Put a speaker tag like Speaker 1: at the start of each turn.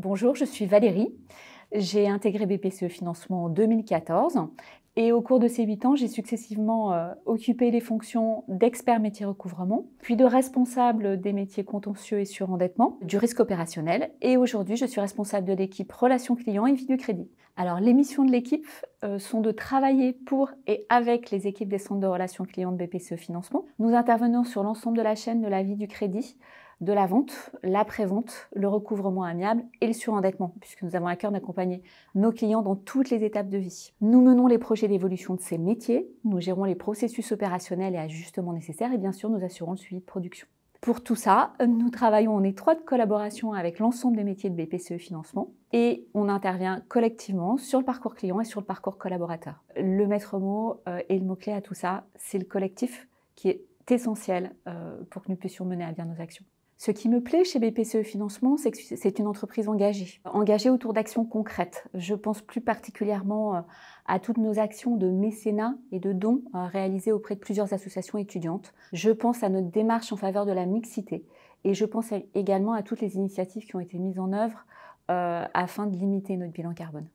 Speaker 1: Bonjour, je suis Valérie. J'ai intégré BPCE Financement en 2014 et au cours de ces huit ans, j'ai successivement euh, occupé les fonctions d'expert métier recouvrement, puis de responsable des métiers contentieux et surendettement, du risque opérationnel, et aujourd'hui je suis responsable de l'équipe relations clients et vie du crédit. Alors les missions de l'équipe euh, sont de travailler pour et avec les équipes des centres de relations clients de BPCE Financement. Nous intervenons sur l'ensemble de la chaîne de la vie du crédit, de la vente, l'après-vente, le recouvrement amiable et le surendettement, puisque nous avons à cœur d'accompagner nos clients dans toutes les étapes de vie. Nous menons les projets d'évolution de ces métiers, nous gérons les processus opérationnels et ajustements nécessaires et bien sûr nous assurons le suivi de production. Pour tout ça, nous travaillons en étroite collaboration avec l'ensemble des métiers de BPCE Financement et on intervient collectivement sur le parcours client et sur le parcours collaborateur. Le maître mot euh, et le mot-clé à tout ça, c'est le collectif qui est essentiel euh, pour que nous puissions mener à bien nos actions. Ce qui me plaît chez BPCE Financement, c'est que c'est une entreprise engagée, engagée autour d'actions concrètes. Je pense plus particulièrement euh, à toutes nos actions de mécénat et de dons euh, réalisées auprès de plusieurs associations étudiantes. Je pense à notre démarche en faveur de la mixité et je pense également à toutes les initiatives qui ont été mises en œuvre euh, afin de limiter notre bilan carbone.